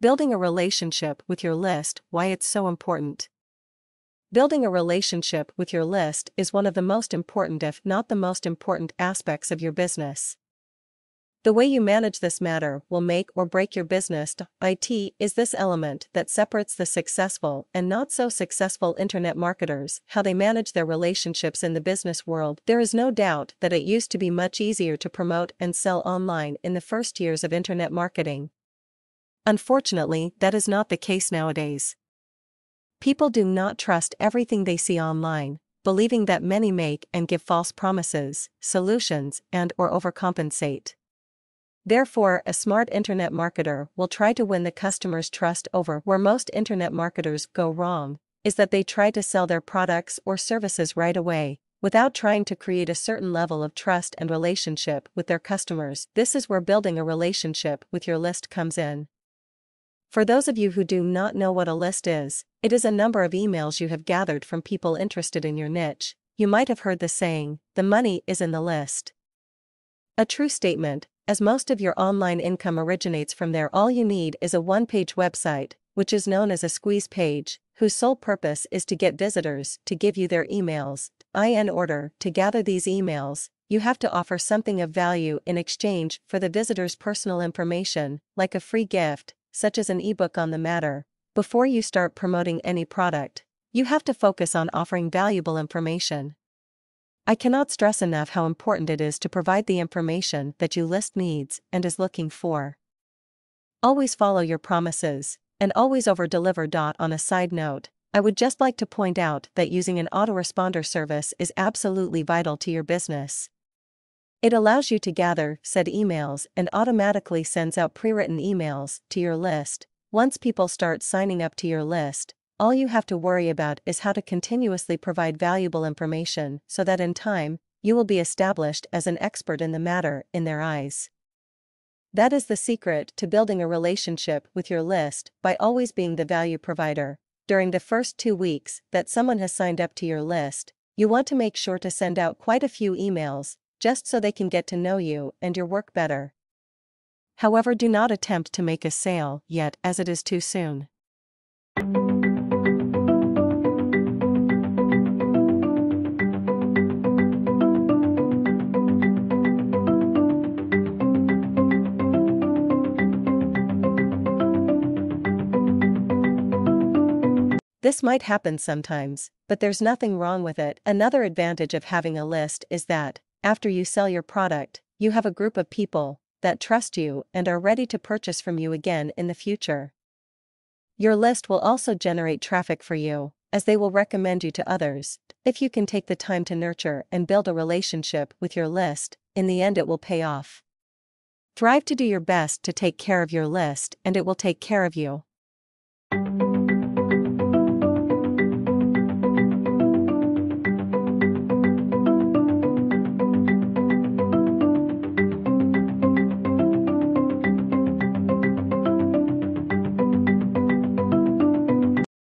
Building a relationship with your list, why it's so important. Building a relationship with your list is one of the most important, if not the most important, aspects of your business. The way you manage this matter will make or break your business. IT is this element that separates the successful and not so successful internet marketers, how they manage their relationships in the business world. There is no doubt that it used to be much easier to promote and sell online in the first years of internet marketing Unfortunately, that is not the case nowadays. People do not trust everything they see online, believing that many make and give false promises, solutions, and or overcompensate. Therefore, a smart internet marketer will try to win the customer's trust over where most internet marketers go wrong is that they try to sell their products or services right away without trying to create a certain level of trust and relationship with their customers. This is where building a relationship with your list comes in. For those of you who do not know what a list is, it is a number of emails you have gathered from people interested in your niche. You might have heard the saying, the money is in the list. A true statement, as most of your online income originates from there, all you need is a one page website, which is known as a squeeze page, whose sole purpose is to get visitors to give you their emails. in order to gather these emails, you have to offer something of value in exchange for the visitor's personal information, like a free gift, such as an ebook on the matter, before you start promoting any product, you have to focus on offering valuable information. I cannot stress enough how important it is to provide the information that you list needs and is looking for. Always follow your promises, and always over deliver. On a side note, I would just like to point out that using an autoresponder service is absolutely vital to your business. It allows you to gather said emails and automatically sends out pre-written emails to your list. Once people start signing up to your list, all you have to worry about is how to continuously provide valuable information so that in time, you will be established as an expert in the matter in their eyes. That is the secret to building a relationship with your list by always being the value provider. During the first two weeks that someone has signed up to your list, you want to make sure to send out quite a few emails just so they can get to know you and your work better. However, do not attempt to make a sale yet, as it is too soon. This might happen sometimes, but there's nothing wrong with it. Another advantage of having a list is that, after you sell your product, you have a group of people that trust you and are ready to purchase from you again in the future. Your list will also generate traffic for you, as they will recommend you to others. If you can take the time to nurture and build a relationship with your list, in the end it will pay off. Thrive to do your best to take care of your list and it will take care of you.